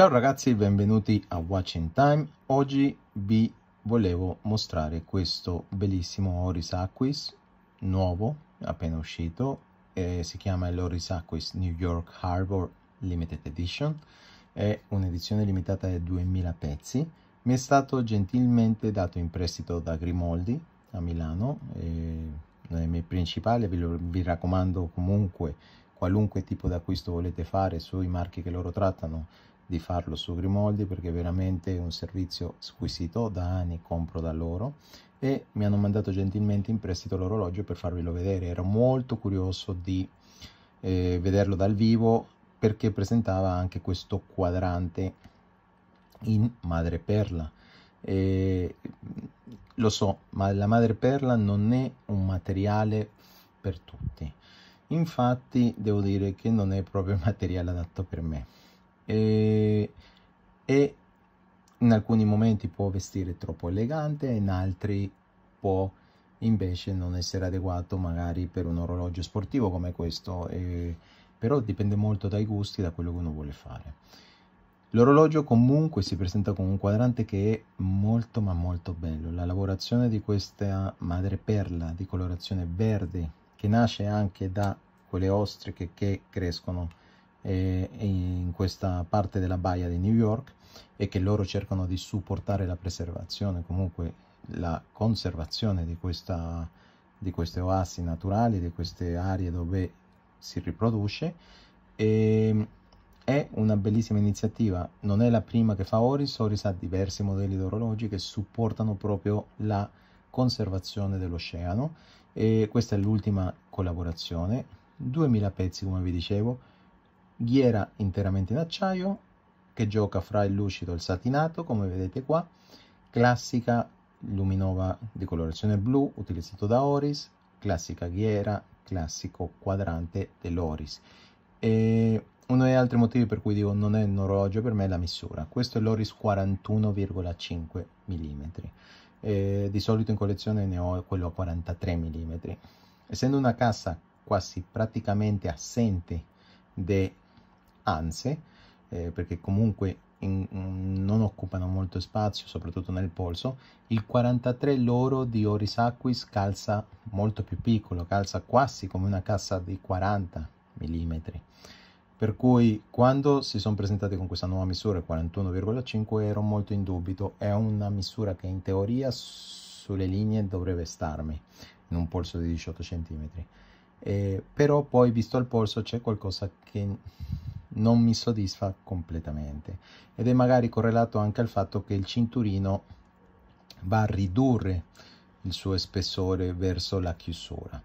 Ciao ragazzi, benvenuti a Watching Time. Oggi vi volevo mostrare questo bellissimo Oris Aquis nuovo, appena uscito. Eh, si chiama l'Oris Aquis New York Harbor Limited Edition. È un'edizione limitata di 2000 pezzi. Mi è stato gentilmente dato in prestito da Grimoldi a Milano. Eh, non è il mio principale, vi, vi raccomando comunque qualunque tipo d'acquisto volete fare sui marchi che loro trattano di farlo su Grimoldi perché è veramente un servizio squisito, da anni compro da loro e mi hanno mandato gentilmente in prestito l'orologio per farvelo vedere, ero molto curioso di eh, vederlo dal vivo perché presentava anche questo quadrante in madreperla. E, lo so, ma la madreperla non è un materiale per tutti. Infatti devo dire che non è proprio il materiale adatto per me e, e in alcuni momenti può vestire troppo elegante, in altri può invece non essere adeguato magari per un orologio sportivo come questo, eh, però dipende molto dai gusti, da quello che uno vuole fare. L'orologio comunque si presenta con un quadrante che è molto ma molto bello, la lavorazione di questa madreperla di colorazione verde che nasce anche da quelle ostriche che crescono eh, in questa parte della baia di New York e che loro cercano di supportare la preservazione, comunque la conservazione di, questa, di queste oasi naturali, di queste aree dove si riproduce. E, mm, è una bellissima iniziativa, non è la prima che fa Oris, Oris ha diversi modelli orologi che supportano proprio la conservazione dell'oceano e questa è l'ultima collaborazione, 2000 pezzi come vi dicevo, ghiera interamente in acciaio che gioca fra il lucido e il satinato come vedete qua classica luminova di colorazione blu utilizzato da Oris classica ghiera classico quadrante dell'Oris e uno degli altri motivi per cui dico non è un orologio per me è la misura questo è l'Oris 41,5 mm e di solito in collezione ne ho quello a 43 mm essendo una cassa quasi praticamente assente anse, eh, perché comunque in, non occupano molto spazio, soprattutto nel polso, il 43 loro di Oris Aquis calza molto più piccolo, calza quasi come una cassa di 40 mm. Per cui quando si sono presentati con questa nuova misura 41,5 ero molto in dubito, è una misura che in teoria sulle linee dovrebbe starmi in un polso di 18 cm. Eh, però poi visto il polso c'è qualcosa che non mi soddisfa completamente ed è magari correlato anche al fatto che il cinturino va a ridurre il suo spessore verso la chiusura.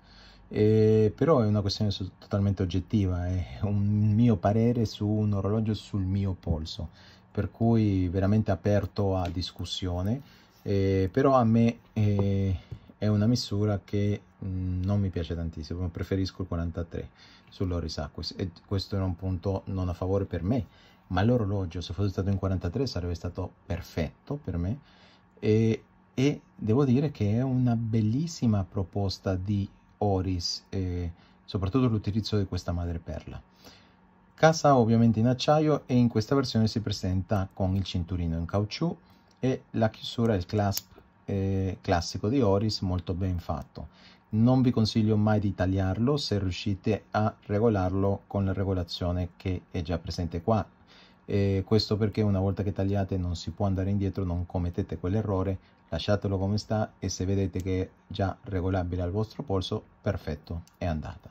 Eh, però è una questione totalmente oggettiva, è un mio parere su un orologio sul mio polso, per cui veramente aperto a discussione, eh, però a me eh, è una misura che Mm, non mi piace tantissimo, preferisco il 43 sull'Oris Aquis e questo era un punto non a favore per me, ma l'orologio se fosse stato in 43 sarebbe stato perfetto per me e, e devo dire che è una bellissima proposta di Oris, eh, soprattutto l'utilizzo di questa madreperla. Casa ovviamente in acciaio e in questa versione si presenta con il cinturino in caucciù e la chiusura, il clasp eh, classico di Oris molto ben fatto non vi consiglio mai di tagliarlo se riuscite a regolarlo con la regolazione che è già presente qua e questo perché una volta che tagliate non si può andare indietro non commettete quell'errore lasciatelo come sta e se vedete che è già regolabile al vostro polso perfetto è andata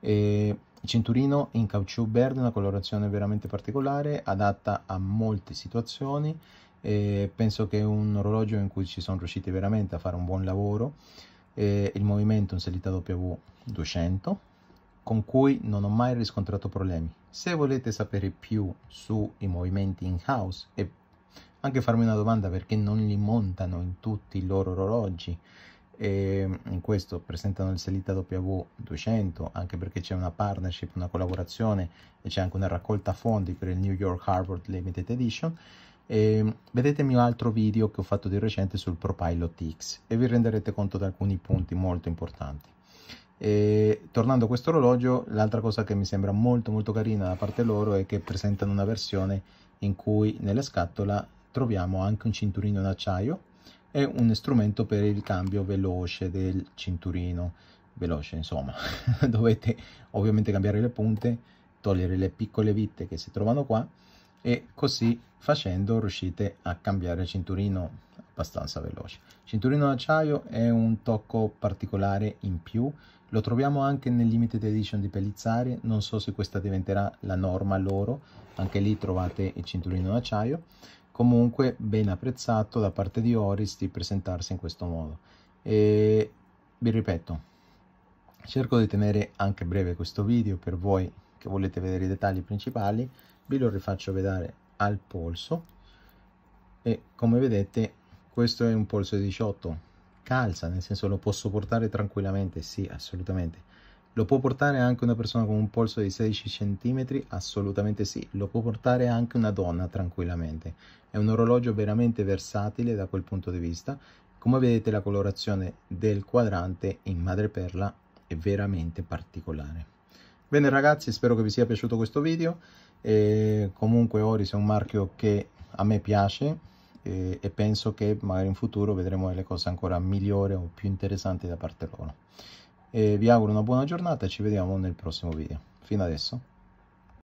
e cinturino in caucciù verde una colorazione veramente particolare adatta a molte situazioni e penso che è un orologio in cui ci sono riusciti veramente a fare un buon lavoro eh, il movimento in salita W200 con cui non ho mai riscontrato problemi. Se volete sapere più sui movimenti in house e anche farmi una domanda perché non li montano in tutti i loro orologi e in questo presentano il Selita W200 anche perché c'è una partnership, una collaborazione e c'è anche una raccolta fondi per il New York Harvard Limited Edition e ehm, vedete il mio altro video che ho fatto di recente sul ProPilot X e vi renderete conto di alcuni punti molto importanti. E tornando a questo orologio, l'altra cosa che mi sembra molto molto carina da parte loro è che presentano una versione in cui nella scatola troviamo anche un cinturino in acciaio e un strumento per il cambio veloce del cinturino veloce insomma dovete ovviamente cambiare le punte togliere le piccole vitte che si trovano qua e così facendo riuscite a cambiare il cinturino abbastanza veloce. Cinturino d'acciaio è un tocco particolare in più, lo troviamo anche nel limited edition di Pellizzari, non so se questa diventerà la norma loro, anche lì trovate il cinturino d'acciaio, comunque ben apprezzato da parte di Oris di presentarsi in questo modo. E vi ripeto, cerco di tenere anche breve questo video per voi che volete vedere i dettagli principali ve lo rifaccio vedere al polso e come vedete questo è un polso 18 calza nel senso lo posso portare tranquillamente sì assolutamente lo può portare anche una persona con un polso di 16 cm? Assolutamente sì, lo può portare anche una donna tranquillamente. È un orologio veramente versatile da quel punto di vista. Come vedete la colorazione del quadrante in madreperla è veramente particolare. Bene ragazzi, spero che vi sia piaciuto questo video. E comunque Oris è un marchio che a me piace e, e penso che magari in futuro vedremo delle cose ancora migliori o più interessanti da parte loro. E vi auguro una buona giornata e ci vediamo nel prossimo video. Fino adesso.